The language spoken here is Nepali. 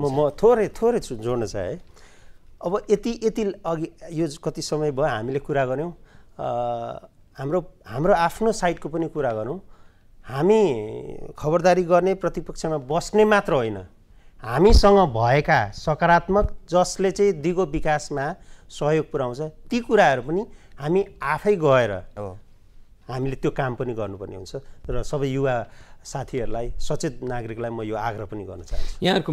म म थोरै थोरै जोड्न चाहेँ अब यति यति अघि यो कति समय भयो हामीले कुरा गऱ्यौँ हाम्रो हाम्रो आफ्नो साइडको पनि कुरा गरौँ हामी खबरदारी गर्ने प्रतिपक्षमा बस्ने मात्र होइन हामीसँग भएका सकारात्मक जसले चाहिँ दिगो विकासमा सहयोग पुऱ्याउँछ ती कुराहरू पनि हामी आफै गएर हामीले त्यो काम पनि गर्नुपर्ने हुन्छ र सबै युवा साथीहरूलाई सचेत नागरिकलाई म यो आग्रह पनि गर्न चाहन्छु यहाँहरूको